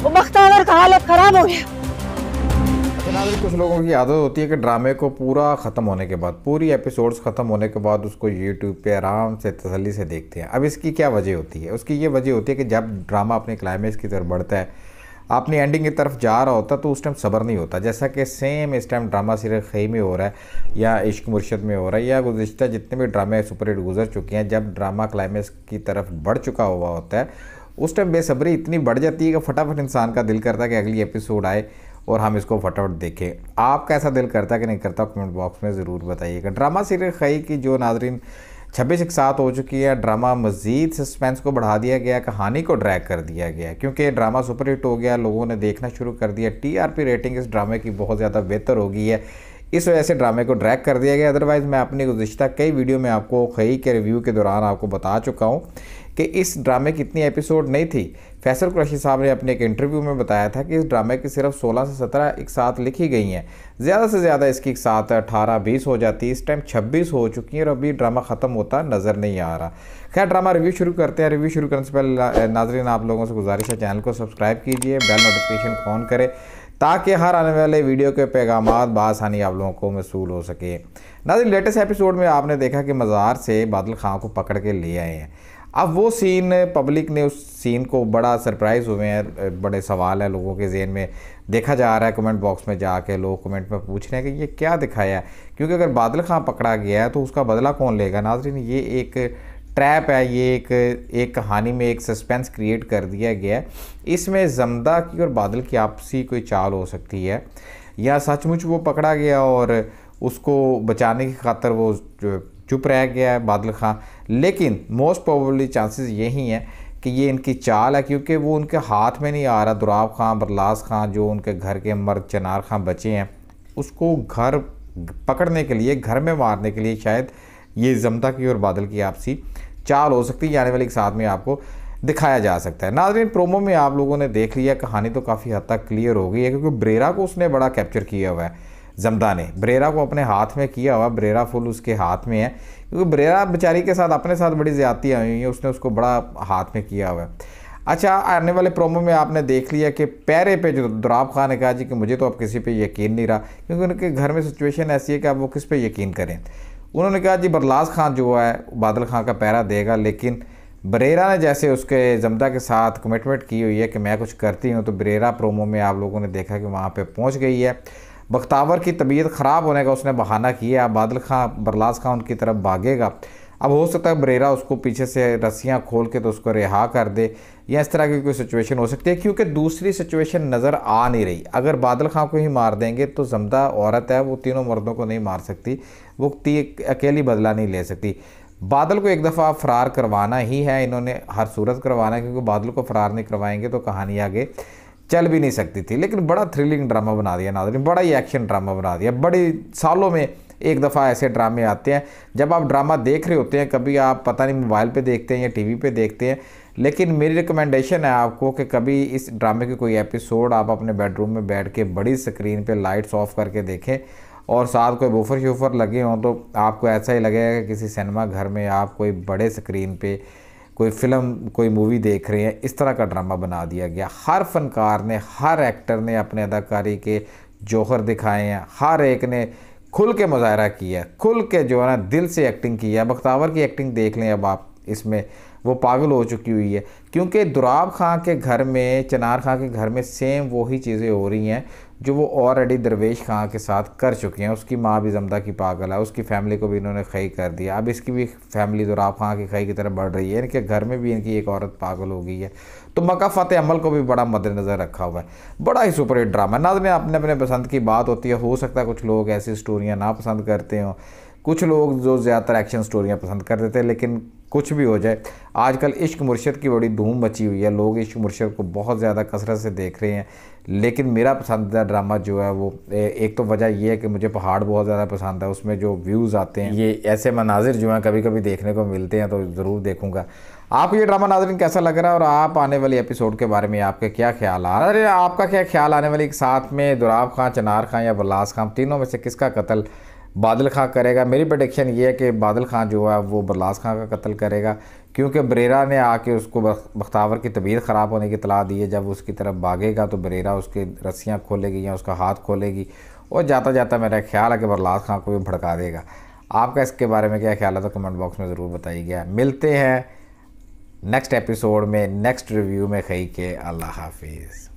वो बख्तावर का हालत खराब हो गया कुछ लोगों की आदत होती है कि ड्रामे को पूरा ख़त्म होने के बाद पूरी एपिसोड्स ख़त्म होने के बाद उसको यूट्यूब पे आराम से तसली से देखते हैं अब इसकी क्या वजह होती है उसकी ये वजह होती है कि जब ड्रामा अपने क्लाइमेक्स की तरफ बढ़ता है अपनी एंडिंग की तरफ जा रहा होता तो उस टाइम सब्र नहीं होता जैसा कि सेम इस टाइम ड्रामा सिर खई में हो रहा है या इश्क मुर्शद में हो रहा है या गुजशत जितने भी ड्रामे सुपर हिट गुजर चुके हैं जब ड्रामा क्लाइमेक्स की तरफ बढ़ चुका हुआ होता है उस टाइम बेसब्री इतनी बढ़ जाती है कि फटाफट इंसान का दिल करता है कि अगली एपिसोड आए और हम इसको फटाफट देखें आपका ऐसा दिल करता है कि नहीं करता कमेंट बॉक्स में ज़रूर बताइएगा ड्रामा सीरियल खई की जो नाजरीन छब्बीस एक साथ हो चुकी है ड्रामा मज़ीद सस्पेंस को बढ़ा दिया गया कहानी को ड्रैग कर दिया गया क्योंकि ड्रामा सुपरहिट हो गया लोगों ने देखना शुरू कर दिया टीआरपी रेटिंग इस ड्रामे की बहुत ज़्यादा बेहतर हो गई है इस वजह से ड्रामे को ड्रैग कर दिया गया अदरवाइज़ मैं अपनी गुजशत कई वीडियो में आपको खई के रिव्यू के दौरान आपको बता चुका हूँ कि इस ड्रामे की इतनी एपिसोड नहीं थी फैसल कुरैशी साहब ने अपने एक इंटरव्यू में बताया था कि इस ड्रामे की सिर्फ 16 से 17 एक साथ लिखी गई हैं ज़्यादा से ज़्यादा इसकी एक साथ 18 20 हो जाती है इस टाइम 26 हो चुकी हैं और अभी ड्रामा ख़त्म होता नज़र नहीं आ रहा खैर ड्रामा रिव्यू शुरू करते हैं रिव्यू शुरू करने से पहले नाजरीन आप लोगों से गुजारिश है चैनल को सब्सक्राइब कीजिए बेल नोटिफिकेशन ऑन करें ताकि हर आने वाले वीडियो के पैगाम बसानी आप लोगों को मसूल हो सके नाजिर लेटेस्ट एपिसोड में आपने देखा कि मज़ार से बादल खां को पकड़ के ले आए हैं अब वो सीन पब्लिक ने उस सीन को बड़ा सरप्राइज़ हुए हैं बड़े सवाल हैं लोगों के जेन में देखा जा रहा है कमेंट बॉक्स में जाके लोग कमेंट में पूछ रहे हैं कि ये क्या दिखाया है क्योंकि अगर बादल खां पकड़ा गया है तो उसका बदला कौन लेगा नाजरीन ये एक ट्रैप है ये एक एक कहानी में एक सस्पेंस क्रिएट कर दिया गया है इसमें जमदा की और बादल की आपसी कोई चाल हो सकती है या सचमुच वो पकड़ा गया और उसको बचाने की खातर वो चुप रह गया है बादल खां लेकिन मोस्ट प्रोबेबली चांसेस यही हैं कि ये इनकी चाल है क्योंकि वो उनके हाथ में नहीं आ रहा दुराब खां बरलास खां जो उनके घर के मर्द चनार खां बचे हैं उसको घर पकड़ने के लिए घर में मारने के लिए शायद ये जमता की और बादल की आपसी चाल हो सकती है आने वाली एक साथ में आपको दिखाया जा सकता है नाजरीन प्रोमो में आप लोगों ने देख लिया कहानी तो काफ़ी हद तक क्लियर हो गई है क्योंकि ब्रेरा को उसने बड़ा कैप्चर किया हुआ है जमदा ने ब्रेरा को अपने हाथ में किया हुआ ब्रेरा फुल उसके हाथ में है क्योंकि ब्रेरा बेचारी के साथ अपने साथ बड़ी ज्यादतियाँ हुई हैं उसने उसको बड़ा हाथ में किया हुआ है अच्छा आने वाले प्रोमो में आपने देख लिया कि पैरे पे जो दुराब खान ने कहा जी कि मुझे तो अब किसी पे यकीन नहीं रहा क्योंकि उनके घर में सिचुएशन ऐसी है कि अब वो किस पे यकीन करें उन्होंने कहा जी बरलाज खान जो है बादल खां का पैरा देगा लेकिन बरेरा ने जैसे उसके जमदा के साथ कमिटमेंट की हुई है कि मैं कुछ करती हूँ तो बरेरा प्रोमो में आप लोगों ने देखा कि वहाँ पर पहुँच गई है बख्तावर की तबीयत ख़राब होने का उसने बहाना किया बादल खां बरलाज खां उनकी तरफ भागेगा अब हो सकता है बरेरा उसको पीछे से रस्सियाँ खोल के तो उसको रिहा कर दे या इस तरह की कोई सिचुएशन हो सकती है क्योंकि दूसरी सिचुएशन नज़र आ नहीं रही अगर बादल खां को ही मार देंगे तो जमदा औरत है वो तीनों मर्दों को नहीं मार सकती वो अकेली बदला नहीं ले सकती बादल को एक दफ़ा फरार करवाना ही है इन्होंने हर सूरत करवाना है क्योंकि बादल को फरार नहीं करवाएंगे तो कहानी आगे चल भी नहीं सकती थी लेकिन बड़ा थ्रिलिंग ड्रामा बना दिया नाजरीन बड़ा ही एक्शन ड्रामा बना दिया बड़ी सालों में एक दफ़ा ऐसे ड्रामे आते हैं जब आप ड्रामा देख रहे होते हैं कभी आप पता नहीं मोबाइल पे देखते हैं या टीवी पे देखते हैं लेकिन मेरी रिकमेंडेशन है आपको कि कभी इस ड्रामे के कोई एपिसोड आप अपने बेडरूम में बैठ के बड़ी स्क्रीन पर लाइट्स ऑफ करके देखें और साथ कोई बूफर शूफर लगे हों तो आपको ऐसा ही लगेगा कि किसी सिनेमा घर में आप कोई बड़े स्क्रीन पर कोई फिल्म कोई मूवी देख रहे हैं इस तरह का ड्रामा बना दिया गया हर फनकार ने हर एक्टर ने अपने अदाकारी के जौहर दिखाए हैं हर एक ने खुल के मुजाहरा किया खुल के जो है ना दिल से एक्टिंग की है बख्तावर की एक्टिंग देख लें अब आप इसमें वो पागल हो चुकी हुई है क्योंकि दुराब खां के घर में चनार खां के घर में सेम वही चीज़ें हो रही हैं जो वो ऑलरेडी दरवेश खां के साथ कर चुके हैं उसकी माँ भी जमदा की पागल है उसकी फैमिली को भी इन्होंने खई कर दिया अब इसकी भी फैमिली जोराब तो खां की खई की तरफ बढ़ रही है इनके घर में भी इनकी एक औरत पागल हो गई है तो मका फ़तेह अमल को भी बड़ा मद्देनज़र रखा हुआ है बड़ा ही सुपर हिट ड्रामा ना अपने अपने पसंद की बात होती है हो सकता है कुछ लोग ऐसी स्टोरियाँ ना पसंद करते हों कुछ लोग जो ज़्यादातर एक्शन स्टोरियाँ पसंद कर देते हैं लेकिन कुछ भी हो जाए आजकल इश्क मुर्शद की बड़ी धूम मची हुई है लोग इश्क मुर्शद को बहुत ज़्यादा कसरत से देख रहे हैं लेकिन मेरा पसंदीदा ड्रामा जो है वो एक तो वजह यह है कि मुझे पहाड़ बहुत ज़्यादा पसंद है उसमें जो व्यूज़ आते हैं ये ऐसे मनाजिर जो हैं कभी कभी देखने को मिलते हैं तो ज़रूर देखूँगा आपको ये ड्रामा नाजरन कैसा लग रहा है और आप आने वाले एपिसोड के बारे में आपके क्या ख्याल आ रहा है आपका क्या ख्याल आने वाले एक साथ में दुराब खां चनार खां या बलास खां तीनों में से किसका कत्ल बादल खां करेगा मेरी प्रडिक्शन ये है कि बादल खां जो है वो बरलास खां का कत्ल करेगा क्योंकि बरेरा ने आके उसको बख्तावर की तबीयत ख़राब होने की तलाह दी है जब उसकी तरफ भागेगा तो बरेरा उसकी रस्सियाँ खोलेगी या उसका हाथ खोलेगी और जाता जाता मेरा ख्याल है कि बरलास खां को भी भड़का देगा आपका इसके बारे में क्या ख्याल है तो कमेंट बॉक्स में ज़रूर बताइएगा मिलते हैं नेक्स्ट एपिसोड में नेक्स्ट रिव्यू में खई के अल्लाह हाफिज़